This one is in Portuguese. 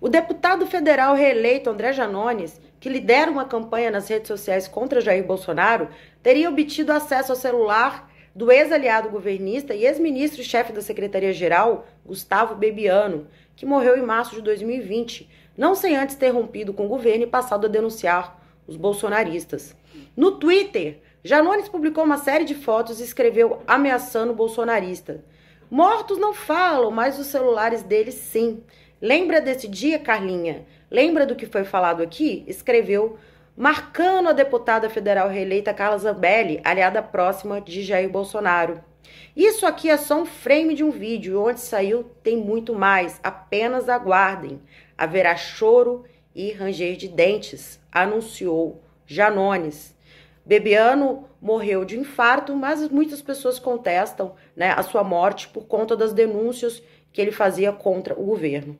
O deputado federal reeleito André Janones, que lidera uma campanha nas redes sociais contra Jair Bolsonaro, teria obtido acesso ao celular do ex-aliado governista e ex-ministro-chefe da Secretaria-Geral, Gustavo Bebiano, que morreu em março de 2020, não sem antes ter rompido com o governo e passado a denunciar os bolsonaristas. No Twitter, Janones publicou uma série de fotos e escreveu ameaçando o bolsonarista. Mortos não falam, mas os celulares deles sim. Lembra desse dia, Carlinha? Lembra do que foi falado aqui? Escreveu marcando a deputada federal reeleita Carla Zambelli, aliada próxima de Jair Bolsonaro. Isso aqui é só um frame de um vídeo, onde saiu tem muito mais. Apenas aguardem. Haverá choro e ranger de dentes, anunciou Janones. Bebiano morreu de infarto, mas muitas pessoas contestam né, a sua morte por conta das denúncias que ele fazia contra o governo.